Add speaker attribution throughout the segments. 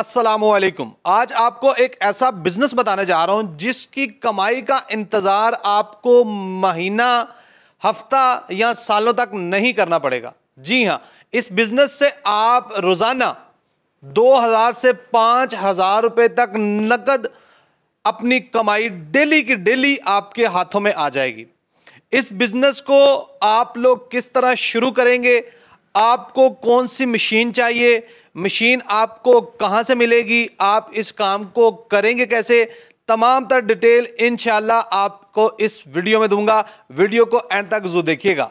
Speaker 1: असलकुम आज आपको एक ऐसा बिजनेस बताने जा रहा हूं जिसकी कमाई का इंतज़ार आपको महीना हफ्ता या सालों तक नहीं करना पड़ेगा जी हाँ इस बिजनेस से आप रोज़ाना 2000 से 5000 रुपए तक नकद अपनी कमाई डेली की डेली आपके हाथों में आ जाएगी इस बिजनेस को आप लोग किस तरह शुरू करेंगे आपको कौन सी मशीन चाहिए मशीन आपको कहाँ से मिलेगी आप इस काम को करेंगे कैसे तमाम तर डिटेल इन आपको इस वीडियो में दूंगा वीडियो को एंड तक जो देखिएगा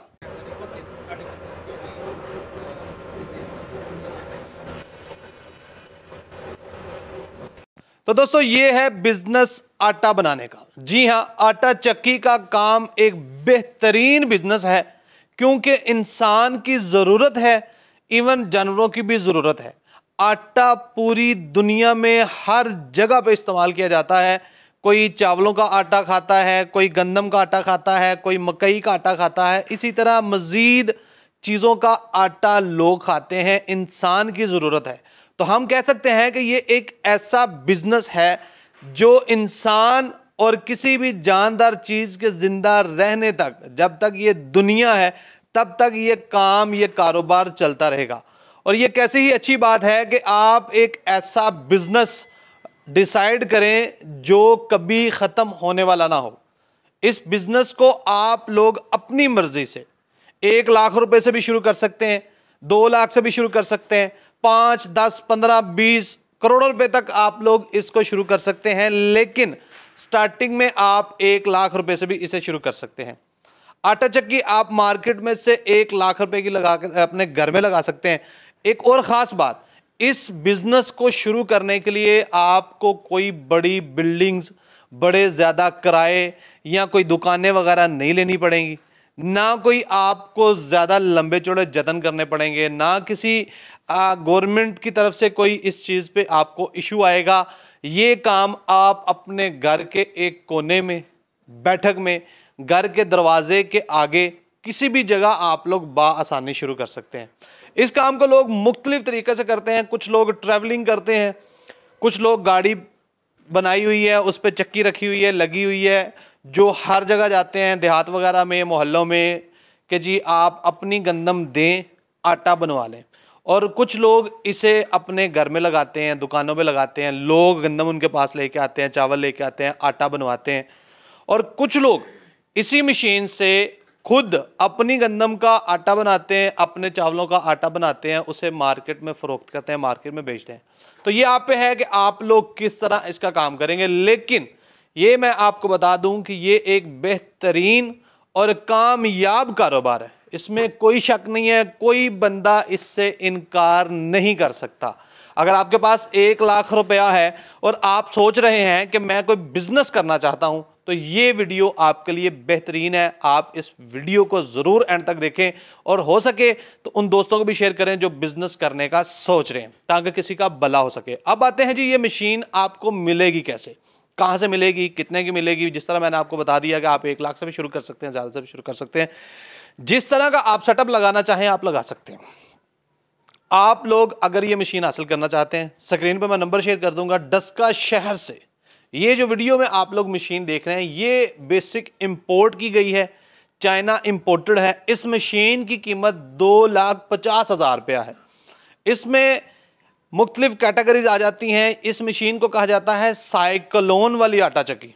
Speaker 1: तो दोस्तों ये है बिजनेस आटा बनाने का जी हां आटा चक्की का काम एक बेहतरीन बिजनेस है क्योंकि इंसान की ज़रूरत है इवन जानवरों की भी ज़रूरत है आटा पूरी दुनिया में हर जगह पे इस्तेमाल किया जाता है कोई चावलों का आटा खाता है कोई गंदम का आटा खाता है कोई मकई का आटा खाता है इसी तरह मज़ीद चीज़ों का आटा लोग खाते हैं इंसान की ज़रूरत है तो हम कह सकते हैं कि ये एक ऐसा बिजनेस है जो इंसान और किसी भी जानदार चीज़ के ज़िंदा रहने तक जब तक ये दुनिया है तब तक ये काम ये कारोबार चलता रहेगा और ये कैसे ही अच्छी बात है कि आप एक ऐसा बिज़नेस डिसाइड करें जो कभी ख़त्म होने वाला ना हो इस बिज़नेस को आप लोग अपनी मर्ज़ी से एक लाख रुपए से भी शुरू कर सकते हैं दो लाख से भी शुरू कर सकते हैं पाँच दस पंद्रह बीस करोड़ों रुपए तक आप लोग इसको शुरू कर सकते हैं लेकिन स्टार्टिंग में आप एक लाख रुपए से भी इसे शुरू कर सकते हैं आटा चक्की आप मार्केट में से एक लाख रुपए की लगा कर अपने घर में लगा सकते हैं एक और ख़ास बात इस बिजनेस को शुरू करने के लिए आपको कोई बड़ी बिल्डिंग्स बड़े ज़्यादा किराए या कोई दुकानें वगैरह नहीं लेनी पड़ेंगी ना कोई आपको ज़्यादा लंबे चौड़े जतन करने पड़ेंगे ना किसी गवर्नमेंट की तरफ से कोई इस चीज़ पे आपको इशू आएगा ये काम आप अपने घर के एक कोने में बैठक में घर के दरवाजे के आगे किसी भी जगह आप लोग बासानी शुरू कर सकते हैं इस काम को लोग मुख्तलिफ तरीके से करते हैं कुछ लोग ट्रैवलिंग करते हैं कुछ लोग गाड़ी बनाई हुई है उस पर चक्की रखी हुई है लगी हुई है जो हर जगह जाते हैं देहात वगैरह में मोहल्लों में कि जी आप अपनी गंदम दें आटा बनवा लें और कुछ लोग इसे अपने घर में लगाते हैं दुकानों में लगाते हैं लोग गंदम उनके पास लेके आते हैं चावल लेके आते हैं आटा बनवाते हैं और कुछ लोग इसी मशीन से खुद अपनी गंदम का आटा बनाते हैं अपने चावलों का आटा बनाते हैं उसे मार्केट में फ़रोख्त करते हैं मार्केट में बेचते हैं तो ये आप पे है कि आप लोग किस तरह इसका काम करेंगे लेकिन ये मैं आपको बता दूं कि ये एक बेहतरीन और कामयाब कारोबार है इसमें कोई शक नहीं है कोई बंदा इससे इनकार नहीं कर सकता अगर आपके पास एक लाख रुपया है और आप सोच रहे हैं कि मैं कोई बिजनेस करना चाहता हूं तो ये वीडियो आपके लिए बेहतरीन है आप इस वीडियो को ज़रूर एंड तक देखें और हो सके तो उन दोस्तों को भी शेयर करें जो बिज़नेस करने का सोच रहे हैं ताकि किसी का भला हो सके अब आते हैं जी ये मशीन आपको मिलेगी कैसे कहाँ से मिलेगी कितने की मिलेगी जिस तरह मैंने आपको बता दिया कि आप एक लाख से भी शुरू कर सकते हैं ज़्यादा से भी शुरू कर सकते हैं जिस तरह का आप सेटअप लगाना चाहें आप लगा सकते हैं आप लोग अगर ये मशीन हासिल करना चाहते हैं स्क्रीन पर मैं नंबर शेयर कर दूंगा डस्का शहर से ये जो वीडियो में आप लोग मशीन देख रहे हैं ये बेसिक इंपोर्ट की गई है चाइना इंपोर्टेड है इस मशीन की कीमत दो लाख पचास हज़ार रुपया है इसमें मुख्तलिफ कैटेगरीज आ जाती हैं इस मशीन को कहा जाता है साइकलोन वाली आटा चक्की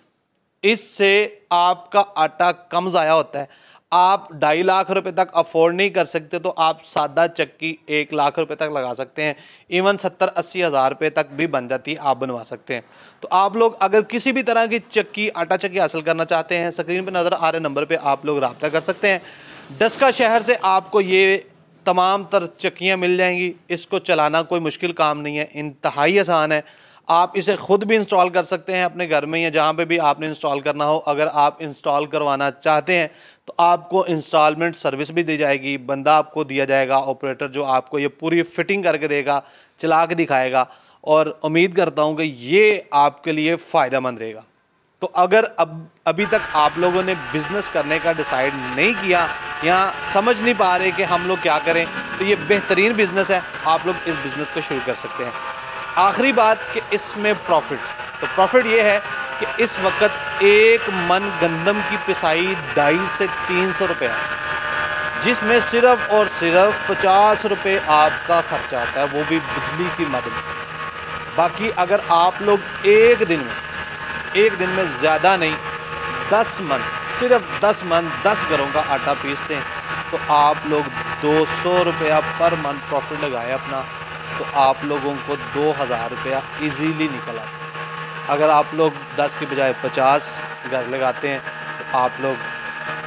Speaker 1: इससे आपका आटा कम ज़ाया होता है आप ढाई लाख रुपए तक अफोर्ड नहीं कर सकते तो आप सादा चक्की एक लाख रुपए तक लगा सकते हैं इवन सत्तर अस्सी हज़ार रुपये तक भी बन जाती है आप बनवा सकते हैं तो आप लोग अगर किसी भी तरह की चक्की आटा चक्की हासिल करना चाहते हैं स्क्रीन पर नज़र आ रहे नंबर पर आप लोग रबता कर सकते हैं डस्का शहर से आपको ये तमाम तर चक्कियाँ मिल जाएंगी इसको चलाना कोई मुश्किल काम नहीं है इंतहाई आसान है आप इसे खुद भी इंस्टॉल कर सकते हैं अपने घर में या जहाँ पे भी आपने इंस्टॉल करना हो अगर आप इंस्टॉल करवाना चाहते हैं तो आपको इंस्टॉलमेंट सर्विस भी दी जाएगी बंदा आपको दिया जाएगा ऑपरेटर जो आपको ये पूरी फिटिंग करके देगा चला के दिखाएगा और उम्मीद करता हूँ कि ये आपके लिए फ़ायदा रहेगा तो अगर अब अभी तक आप लोगों ने बिज़नेस करने का डिसाइड नहीं किया या समझ नहीं पा रहे कि हम लोग क्या करें तो ये बेहतरीन बिज़नेस है आप लोग इस बिज़नेस को शुरू कर सकते हैं आखिरी बात कि इसमें प्रॉफिट तो प्रॉफिट ये है कि इस वक्त एक मन गंदम की पिसाई ढाई से तीन सौ रुपये है जिसमें सिर्फ और सिर्फ पचास रुपये आपका खर्चा आता है वो भी बिजली की मदद बाकी अगर आप लोग एक दिन में एक दिन में ज़्यादा नहीं दस मन सिर्फ दस मन दस घरों का आटा पीसते हैं तो आप लोग दो सौ रुपया पर मन प्रॉफिट लगाए अपना तो आप लोगों को दो हज़ार रुपया ईजीली निकल आता अगर आप लोग दस के बजाय पचास घर लगाते हैं तो आप लोग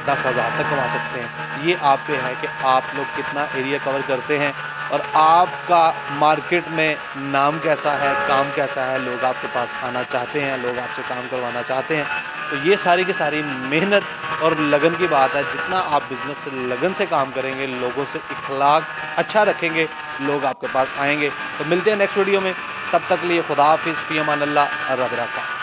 Speaker 1: दस हज़ार तक कमा सकते हैं ये आप पे है कि आप लोग कितना एरिया कवर करते हैं और आपका मार्केट में नाम कैसा है काम कैसा है लोग आपके पास आना चाहते हैं लोग आपसे काम करवाना चाहते हैं तो ये सारी की सारी मेहनत और लगन की बात है जितना आप बिज़नेस से लगन से काम करेंगे लोगों से इखलाक अच्छा रखेंगे लोग आपके पास आएंगे तो मिलते हैं नेक्स्ट वीडियो में तब तक लिए खुदा हाफिज़ फ़ी अमान अल्लाह रब रखा